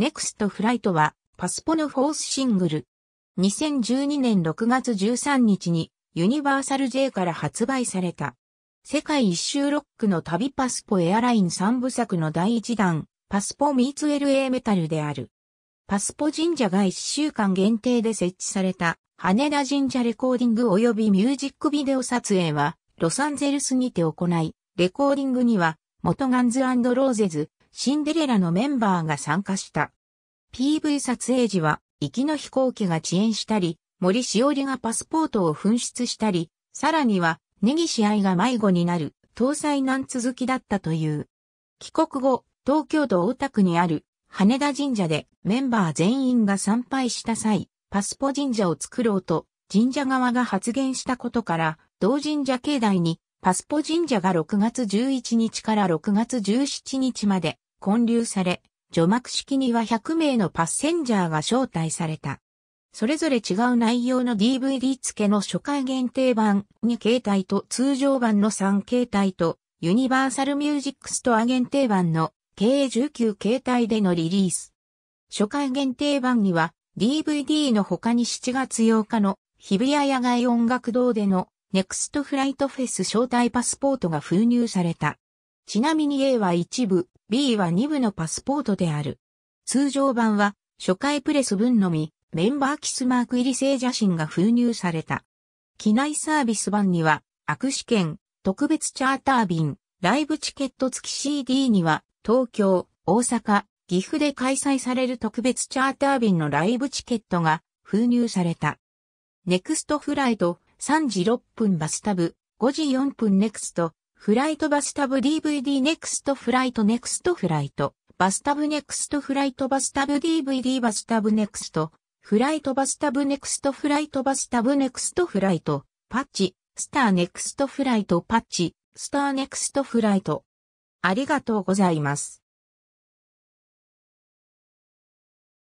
ネクストフライトは、パスポのフォースシングル。2012年6月13日に、ユニバーサル J から発売された。世界一周ロックの旅パスポエアライン3部作の第1弾、パスポミーツ LA メタルである。パスポ神社が1週間限定で設置された羽田神社レコーディング及びミュージックビデオ撮影はロサンゼルスにて行い、レコーディングには元ガンズローゼズ、シンデレラのメンバーが参加した。PV 撮影時は、行きの飛行機が遅延したり、森しおりがパスポートを紛失したり、さらには、ネギ試合が迷子になる、搭載難続きだったという。帰国後、東京都大田区にある、羽田神社でメンバー全員が参拝した際、パスポ神社を作ろうと、神社側が発言したことから、同神社境内にパスポ神社が6月11日から6月17日まで建立され、除幕式には100名のパッセンジャーが招待された。それぞれ違う内容の DVD 付けの初回限定版2形態と通常版の3形態とユニバーサルミュージックストア限定版の計19形態でのリリース。初回限定版には DVD の他に7月8日の日比谷野外音楽堂でのネクストフライトフェス招待パスポートが封入された。ちなみに A は1部、B は2部のパスポートである。通常版は初回プレス分のみ、メンバーキスマーク入り聖写真が封入された。機内サービス版には、握手券、特別チャーター便、ライブチケット付き CD には、東京、大阪、岐阜で開催される特別チャーター便のライブチケットが封入された。ネクストフライト3時6分バスタブ、5時4分ネクスト、フライトバスタブ DVD ネクストフライトネクストフライト、バスタブネクストフライトバスタブ DVD バスタブネクスト、フライトバスタブネクストフライトバスタブネクストフライト、パッチ、スターネクストフライトパッチ、スターネクストフライト。ありがとうございます。